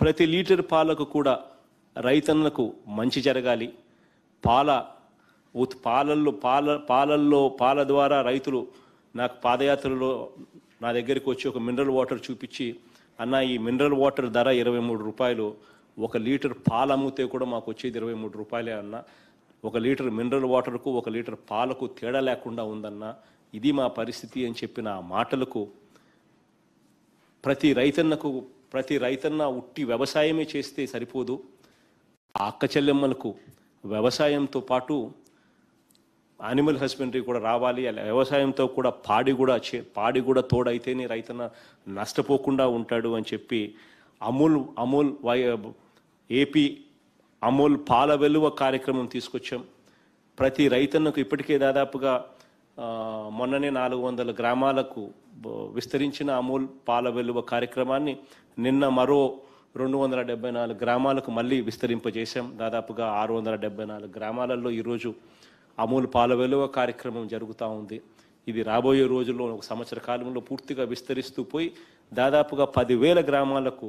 ప్రతి లీటర్ పాలకు కూడా రైతన్నలకు మంచి జరగాలి పాల ఉత్ పాలల్లో పాల పాలల్లో పాల ద్వారా రైతులు నాకు పాదయాత్రలో నా దగ్గరికి వచ్చి ఒక మినరల్ వాటర్ చూపించి అన్న ఈ మినరల్ వాటర్ ధర ఇరవై మూడు రూపాయలు ఒక లీటర్ పాలు అమ్మితే కూడా మాకు వచ్చేది ఇరవై మూడు రూపాయలే అన్న ఒక లీటర్ మినరల్ వాటర్కు ఒక లీటర్ పాలకు తేడా లేకుండా ఉందన్న ఇది మా పరిస్థితి అని చెప్పిన ఆ మాటలకు ప్రతి రైతన్నకు ప్రతి రైతన్న ఉట్టి వ్యవసాయమే చేస్తే సరిపోదు ఆ అక్క చెల్లెమ్మలకు వ్యవసాయంతో పాటు యానిమల్ హస్బెండరీ కూడా రావాలి అలా వ్యవసాయంతో కూడా పాడి కూడా చే పాడి కూడా తోడైతేనే రైతన్న నష్టపోకుండా ఉంటాడు అని చెప్పి అమూల్ అమూల్ వై ఏపీ అమూల్ పాల వెలువ కార్యక్రమం తీసుకొచ్చాం ప్రతి రైతన్నకు ఇప్పటికే దాదాపుగా మొన్ననే నాలుగు వందల గ్రామాలకు విస్తరించిన అమూల్ పాల వెలువ కార్యక్రమాన్ని నిన్న మరో రెండు వందల డెబ్బై నాలుగు గ్రామాలకు మళ్ళీ విస్తరింపజేశాం దాదాపుగా ఆరు వందల డెబ్బై నాలుగు గ్రామాలలో ఈరోజు అమూల్ పాల వెలువ కార్యక్రమం జరుగుతూ ఉంది ఇది రాబోయే రోజుల్లో ఒక సంవత్సర కాలంలో పూర్తిగా విస్తరిస్తూ పోయి దాదాపుగా పదివేల గ్రామాలకు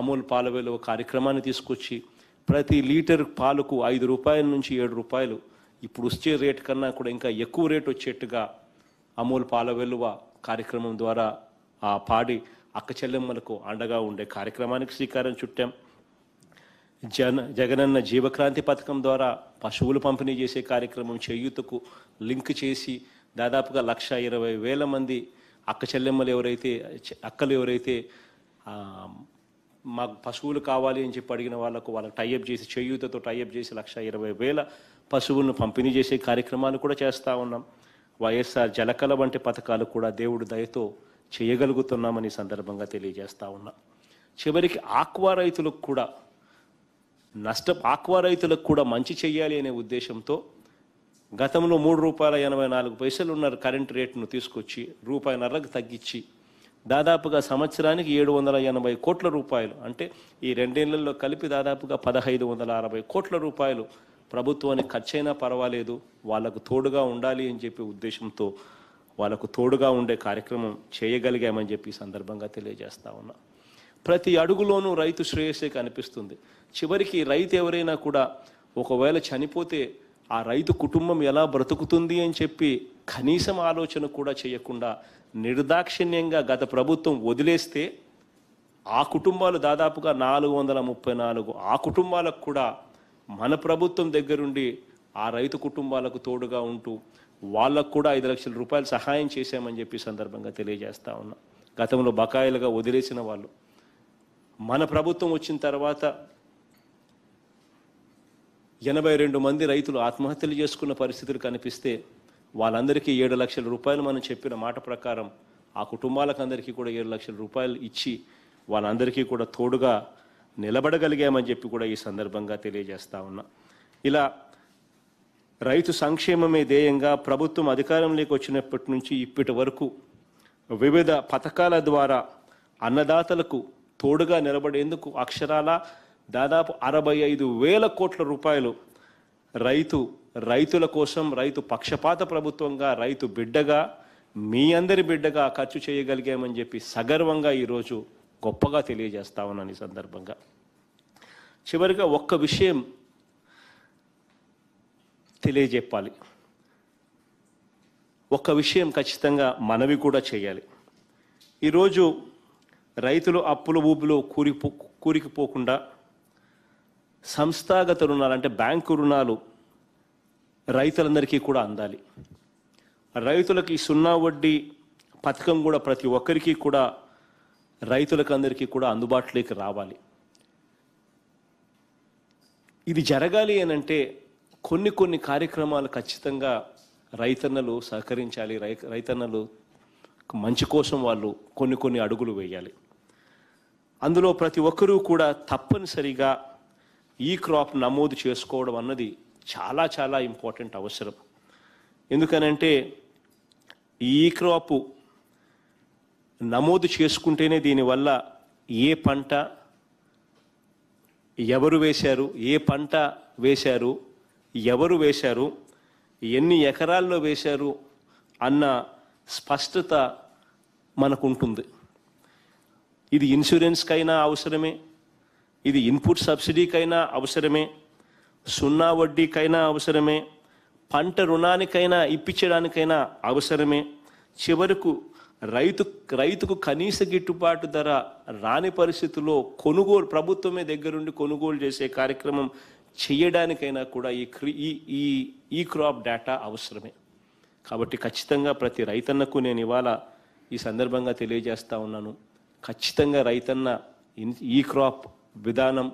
అమూల్ పాల వెలువ కార్యక్రమాన్ని తీసుకొచ్చి ప్రతి లీటర్ పాలకు ఐదు రూపాయల నుంచి ఏడు రూపాయలు ఇప్పుడు వచ్చే రేటు కన్నా కూడా ఇంకా ఎక్కువ రేటు వచ్చేట్టుగా అమూల్ పాల వెలువ కార్యక్రమం ద్వారా ఆ పాడి అక్క చెల్లెమ్మలకు అండగా ఉండే కార్యక్రమానికి శ్రీకారం చుట్టాం జన జగనన్న జీవక్రాంతి పథకం ద్వారా పశువులు పంపిణీ చేసే కార్యక్రమం చేయూతకు లింక్ చేసి దాదాపుగా లక్ష ఇరవై వేల మంది అక్క చెల్లెమ్మలు ఎవరైతే అక్కలు ఎవరైతే మాకు పశువులు కావాలి అని చెప్పి అడిగిన వాళ్ళకు వాళ్ళకి టైఅప్ చేసి చేయూతతో టైఅప్ చేసి లక్ష ఇరవై వేల పశువులను పంపిణీ చేసే కార్యక్రమాలు కూడా చేస్తూ ఉన్నాం వైఎస్ఆర్ జలకల వంటి పథకాలు కూడా దేవుడు దయతో చేయగలుగుతున్నామని సందర్భంగా తెలియజేస్తూ ఉన్నాం చివరికి ఆక్వా రైతులకు కూడా నష్ట ఆక్వా రైతులకు కూడా మంచి చేయాలి అనే ఉద్దేశంతో గతంలో మూడు రూపాయల ఎనభై నాలుగు పైసలు ఉన్న కరెంట్ రేటును తీసుకొచ్చి రూపాయిన్నరకు తగ్గించి దాదాపుగా సంవత్సరానికి ఏడు వందల ఎనభై కోట్ల రూపాయలు అంటే ఈ రెండేళ్లలో కలిపి దాదాపుగా పదహైదు వందల అరవై కోట్ల రూపాయలు ప్రభుత్వానికి ఖర్చైనా పర్వాలేదు వాళ్ళకు తోడుగా ఉండాలి అని చెప్పి ఉద్దేశంతో వాళ్ళకు తోడుగా ఉండే కార్యక్రమం చేయగలిగామని చెప్పి సందర్భంగా తెలియజేస్తా ఉన్నా ప్రతి అడుగులోనూ రైతు శ్రేయస్సే కనిపిస్తుంది చివరికి రైతు ఎవరైనా కూడా ఒకవేళ చనిపోతే ఆ రైతు కుటుంబం ఎలా బ్రతుకుతుంది అని చెప్పి కనీసం ఆలోచన కూడా చేయకుండా నిర్దాక్షిణ్యంగా గత ప్రభుత్వం వదిలేస్తే ఆ కుటుంబాలు దాదాపుగా నాలుగు వందల ముప్పై నాలుగు ఆ కుటుంబాలకు కూడా మన ప్రభుత్వం దగ్గరుండి ఆ రైతు కుటుంబాలకు తోడుగా ఉంటూ వాళ్ళకు కూడా ఐదు లక్షల రూపాయలు సహాయం చేశామని చెప్పి సందర్భంగా తెలియజేస్తా ఉన్నా గతంలో బకాయిలుగా వదిలేసిన వాళ్ళు మన ప్రభుత్వం వచ్చిన తర్వాత ఎనభై రెండు మంది రైతులు ఆత్మహత్యలు చేసుకున్న పరిస్థితులు కనిపిస్తే వాళ్ళందరికీ ఏడు లక్షల రూపాయలు మనం చెప్పిన మాట ప్రకారం ఆ కుటుంబాలకు అందరికీ కూడా ఏడు లక్షల రూపాయలు ఇచ్చి వాళ్ళందరికీ కూడా తోడుగా నిలబడగలిగామని చెప్పి కూడా ఈ సందర్భంగా తెలియజేస్తా ఉన్నా ఇలా రైతు సంక్షేమమే ధ్యేయంగా ప్రభుత్వం అధికారంలోకి వచ్చినప్పటి నుంచి ఇప్పటి వరకు వివిధ పథకాల ద్వారా అన్నదాతలకు తోడుగా నిలబడేందుకు అక్షరాల దాదాపు అరవై ఐదు వేల కోట్ల రూపాయలు రైతు రైతుల కోసం రైతు పక్షపాత ప్రభుత్వంగా రైతు బిడ్డగా మీ అందరి బిడ్డగా ఖర్చు చేయగలిగామని చెప్పి సగర్వంగా ఈరోజు గొప్పగా తెలియజేస్తా ఉన్నాను ఈ సందర్భంగా చివరిగా ఒక్క విషయం తెలియజెప్పాలి ఒక్క విషయం ఖచ్చితంగా మనవి కూడా చేయాలి ఈరోజు రైతులు అప్పుల ఊపులు కూరిపో కూరికిపోకుండా సంస్థాగత రుణాలు అంటే బ్యాంకు రుణాలు రైతులందరికీ కూడా అందాలి రైతులకి సున్నా వడ్డీ పథకం కూడా ప్రతి ఒక్కరికి కూడా రైతులకు అందరికీ కూడా అందుబాటులోకి రావాలి ఇది జరగాలి అనంటే కొన్ని కొన్ని కార్యక్రమాలు ఖచ్చితంగా రైతన్నలు సహకరించాలి రై రైతన్నలు మంచి కోసం వాళ్ళు కొన్ని కొన్ని అడుగులు వేయాలి అందులో ప్రతి ఒక్కరూ కూడా తప్పనిసరిగా ఈ క్రాప్ నమోదు చేసుకోవడం అన్నది చాలా చాలా ఇంపార్టెంట్ అవసరం ఎందుకనంటే ఈ క్రాపు నమోదు చేసుకుంటేనే దీనివల్ల ఏ పంట ఎవరు వేశారు ఏ పంట వేశారు ఎవరు వేశారు ఎన్ని ఎకరాల్లో వేశారు అన్న స్పష్టత మనకుంటుంది ఇది ఇన్సూరెన్స్కైనా అవసరమే ఇది ఇన్పుట్ సబ్సిడీకైనా అవసరమే సున్నా వడ్డీకైనా అవసరమే పంట రుణానికైనా ఇప్పించడానికైనా అవసరమే చివరకు రైతు రైతుకు కనీస గిట్టుబాటు ధర రాని పరిస్థితుల్లో కొనుగోలు ప్రభుత్వమే దగ్గరుండి కొనుగోలు చేసే కార్యక్రమం చేయడానికైనా కూడా ఈ ఈ ఈ క్రాప్ డేటా అవసరమే కాబట్టి ఖచ్చితంగా ప్రతి రైతన్నకు నేను ఇవాళ ఈ సందర్భంగా తెలియజేస్తూ ఉన్నాను ఖచ్చితంగా రైతన్న ఈ క్రాప్ విధానం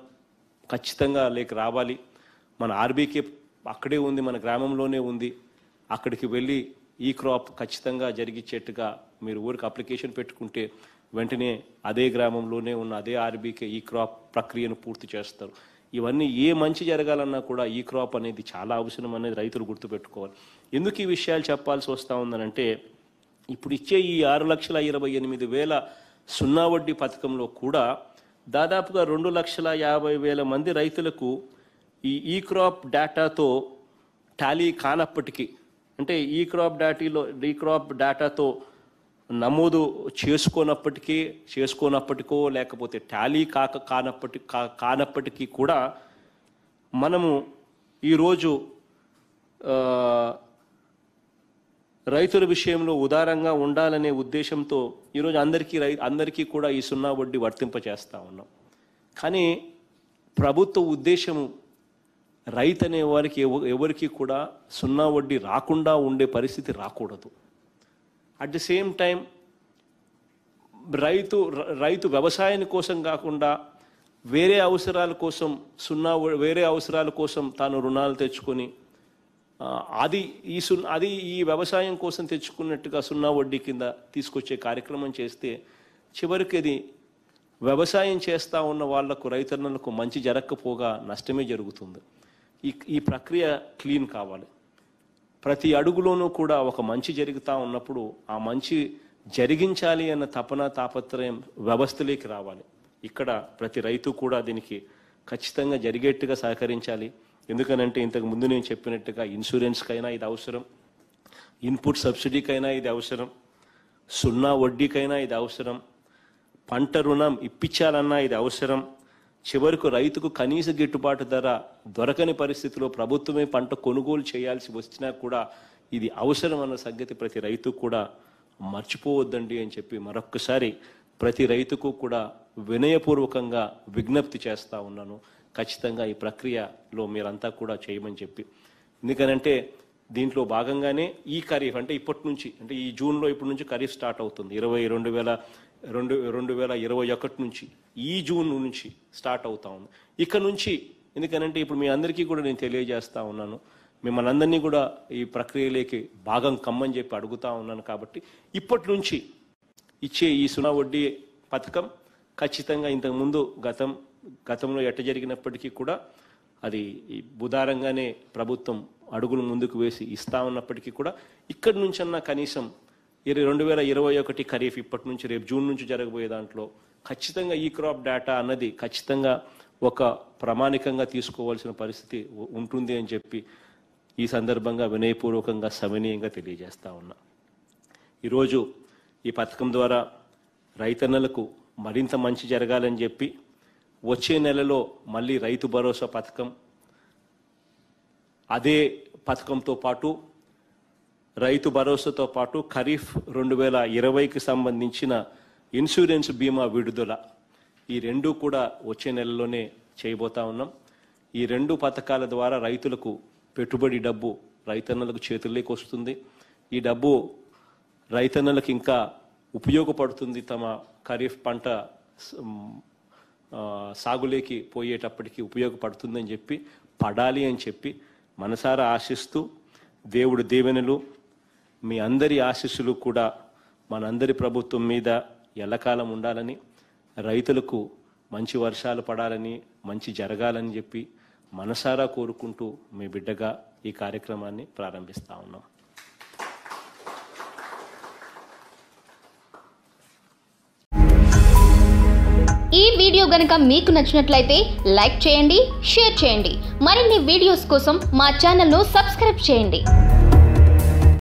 ఖచ్చితంగా లేక రావాలి మన ఆర్బీకే అక్కడే ఉంది మన గ్రామంలోనే ఉంది అక్కడికి వెళ్ళి ఈ క్రాప్ ఖచ్చితంగా జరిగించేట్టుగా మీరు ఊరికి అప్లికేషన్ పెట్టుకుంటే వెంటనే అదే గ్రామంలోనే ఉన్న అదే ఆర్బీకే ఈ క్రాప్ ప్రక్రియను పూర్తి చేస్తారు ఇవన్నీ ఏ మంచి జరగాలన్నా కూడా ఈ క్రాప్ అనేది చాలా అవసరం అనేది రైతులు గుర్తుపెట్టుకోవాలి ఎందుకు ఈ విషయాలు చెప్పాల్సి వస్తూ ఉందనంటే ఇప్పుడు ఇచ్చే ఈ ఆరు లక్షల ఇరవై ఎనిమిది వేల సున్నా వడ్డీ పథకంలో కూడా దాదాపుగా రెండు లక్షల యాభై వేల మంది రైతులకు ఈ ఈ క్రాప్ డేటాతో టాలీ కానప్పటికీ అంటే ఈ క్రాప్ డాటీలో ఈ క్రాప్ డేటాతో నమోదు చేసుకోనప్పటికీ చేసుకోనప్పటికో లేకపోతే టాలీ కాక కానప్పటి కానప్పటికీ కూడా మనము ఈరోజు రైతుల విషయంలో ఉదారంగా ఉండాలనే ఉద్దేశంతో ఈరోజు అందరికీ రై అందరికీ కూడా ఈ సున్నా వడ్డీ వర్తింపచేస్తూ ఉన్నాం కానీ ప్రభుత్వ ఉద్దేశము రైతు అనే వారికి ఎవరికి కూడా సున్నా వడ్డీ రాకుండా ఉండే పరిస్థితి రాకూడదు అట్ ది సేమ్ టైం రైతు రైతు వ్యవసాయాని కోసం కాకుండా వేరే అవసరాల కోసం సున్నా వేరే అవసరాల కోసం తాను రుణాలు తెచ్చుకొని అది ఈ సున్ అది ఈ వ్యవసాయం కోసం తెచ్చుకున్నట్టుగా సున్నా వడ్డీ కింద తీసుకొచ్చే కార్యక్రమం చేస్తే చివరికి అది వ్యవసాయం చేస్తూ ఉన్న వాళ్లకు రైతన్నలకు మంచి జరగకపోగా నష్టమే జరుగుతుంది ఈ ఈ ప్రక్రియ క్లీన్ కావాలి ప్రతి అడుగులోనూ కూడా ఒక మంచి జరుగుతూ ఉన్నప్పుడు ఆ మంచి జరిగించాలి అన్న తపన తాపత్రయం వ్యవస్థలోకి రావాలి ఇక్కడ ప్రతి రైతు కూడా దీనికి ఖచ్చితంగా జరిగేట్టుగా సహకరించాలి ఎందుకనంటే ఇంతకు ముందు నేను చెప్పినట్టుగా ఇన్సూరెన్స్కైనా ఇది అవసరం ఇన్పుట్ సబ్సిడీకైనా ఇది అవసరం సున్నా వడ్డీకైనా ఇది అవసరం పంట రుణం ఇప్పించాలన్నా ఇది అవసరం చివరకు రైతుకు కనీస గిట్టుబాటు ధర దొరకని పరిస్థితిలో ప్రభుత్వమే పంట కొనుగోలు చేయాల్సి వచ్చినా కూడా ఇది అవసరం అన్న సంగతి ప్రతి రైతు కూడా మర్చిపోవద్దండి అని చెప్పి మరొక్కసారి ప్రతి రైతుకు కూడా వినయపూర్వకంగా విజ్ఞప్తి చేస్తూ ఉన్నాను ఖచ్చితంగా ఈ ప్రక్రియలో మీరంతా కూడా చేయమని చెప్పి ఎందుకనంటే దీంట్లో భాగంగానే ఈ ఖరీఫ్ అంటే ఇప్పటి నుంచి అంటే ఈ జూన్లో ఇప్పటి నుంచి ఖరీఫ్ స్టార్ట్ అవుతుంది ఇరవై రెండు వేల రెండు రెండు వేల ఇరవై ఒకటి నుంచి ఈ జూన్ నుంచి స్టార్ట్ అవుతా ఉంది ఇక్కడ నుంచి ఎందుకనంటే ఇప్పుడు మీ అందరికీ కూడా నేను తెలియజేస్తా ఉన్నాను మిమ్మల్ని అందరినీ కూడా ఈ ప్రక్రియలోకి భాగం కమ్మని చెప్పి అడుగుతా ఉన్నాను కాబట్టి ఇప్పటి నుంచి ఇచ్చే ఈ సున్నా వడ్డీ పథకం ఖచ్చితంగా ఇంతకుముందు గతం గతంలో ఎట్ట జరిగినప్పటికీ కూడా అది బుధారంగానే ప్రభుత్వం అడుగులు ముందుకు వేసి ఇస్తా ఉన్నప్పటికీ కూడా ఇక్కడి నుంచన్నా కనీసం ఇరవై రెండు వేల ఇరవై ఒకటి ఖరీఫ్ ఇప్పటి నుంచి రేపు జూన్ నుంచి జరగబోయే దాంట్లో ఖచ్చితంగా ఈ క్రాప్ డేటా అన్నది ఖచ్చితంగా ఒక ప్రామాణికంగా తీసుకోవాల్సిన పరిస్థితి ఉంటుంది అని చెప్పి ఈ సందర్భంగా వినయపూర్వకంగా సమనీయంగా తెలియజేస్తా ఉన్నా ఈరోజు ఈ పథకం ద్వారా రైతన్నలకు మరింత మంచి జరగాలని చెప్పి వచ్చే నెలలో మళ్ళీ రైతు భరోసా పథకం అదే పథకంతో పాటు రైతు భరోసాతో పాటు ఖరీఫ్ రెండు వేల ఇరవైకి సంబంధించిన ఇన్సూరెన్స్ బీమా విడుదల ఈ రెండు కూడా వచ్చే నెలలోనే చేయబోతా ఉన్నాం ఈ రెండు పథకాల ద్వారా రైతులకు పెట్టుబడి డబ్బు రైతన్నలకు చేతుల్లోకి వస్తుంది ఈ డబ్బు రైతన్నలకు ఇంకా ఉపయోగపడుతుంది తమ ఖరీఫ్ పంట సాగులేకి పోయేటప్పటికి ఉపయోగపడుతుందని చెప్పి పడాలి అని చెప్పి మనసారా ఆశిస్తూ దేవుడు దీవెనలు మీ అందరి ఆశీస్సులు కూడా మనందరి ప్రభుత్వం మీద ఎల్లకాలం ఉండాలని రైతులకు మంచి వర్షాలు పడాలని మంచి జరగాలని చెప్పి మనసారా కోరుకుంటూ మీ బిడ్డగా ఈ కార్యక్రమాన్ని ప్రారంభిస్తా ఉన్నాం ఈ వీడియో గనుక మీకు నచ్చినట్లయితే లైక్ చేయండి షేర్ చేయండి మరిన్ని వీడియోస్ కోసం మా ఛానల్ను సబ్స్క్రైబ్ చేయండి